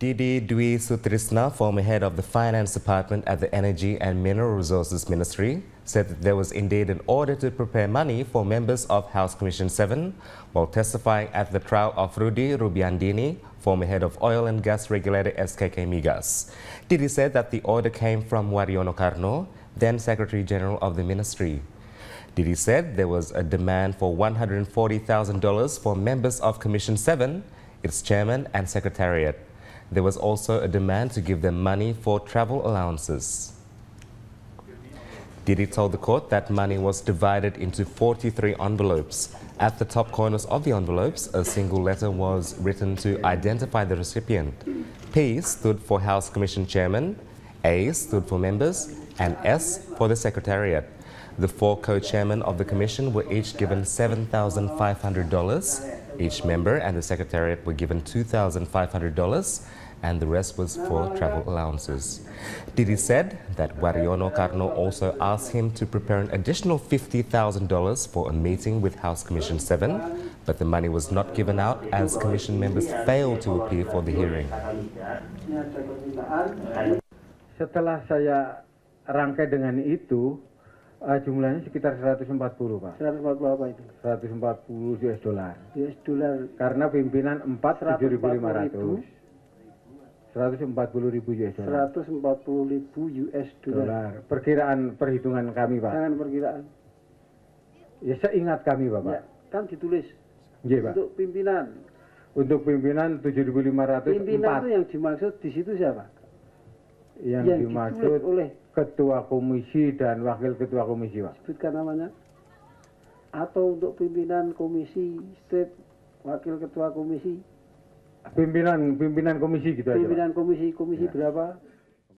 Didi Dwi Sutrisna, former head of the Finance Department at the Energy and Mineral Resources Ministry, said that there was indeed an order to prepare money for members of House Commission 7 while testifying at the trial of Rudy Rubiandini, former head of oil and gas regulator SKK Migas. Didi said that the order came from Wariono Karno, then Secretary General of the Ministry. Didi said there was a demand for $140,000 for members of Commission 7, its chairman and secretariat. There was also a demand to give them money for travel allowances. Didi told the court that money was divided into 43 envelopes. At the top corners of the envelopes, a single letter was written to identify the recipient. P stood for House Commission Chairman, A stood for members, and S for the Secretariat. The four co-chairmen of the commission were each given $7,500 each member and the secretariat were given $2,500 and the rest was for travel allowances. Didi said that Wariono Carno also asked him to prepare an additional $50,000 for a meeting with House Commission 7, but the money was not given out as commission members failed to appear for the hearing. Setelah saya rangkai dengan itu, Uh, jumlahnya sekitar 140, Pak. 140 apa itu? 140 US dollar. US dollar. Karena pimpinan 4 7500. 140 ribu US dollar. 140 ribu US dollar. Perkiraan perhitungan kami, Pak. Jangan perkiraan. Ya seingat kami, Bapak. Ya, kan ditulis. Ya, Pak. Untuk pimpinan. Untuk pimpinan 7500 Pimpinan itu yang dimaksud di situ siapa? yang, yang dimaksud oleh ketua komisi dan wakil ketua komisi Pak. Sebutkan namanya. Atau untuk pimpinan komisi set wakil ketua komisi. Pimpinan pimpinan komisi gitu pimpinan aja. komisi komisi ya. berapa?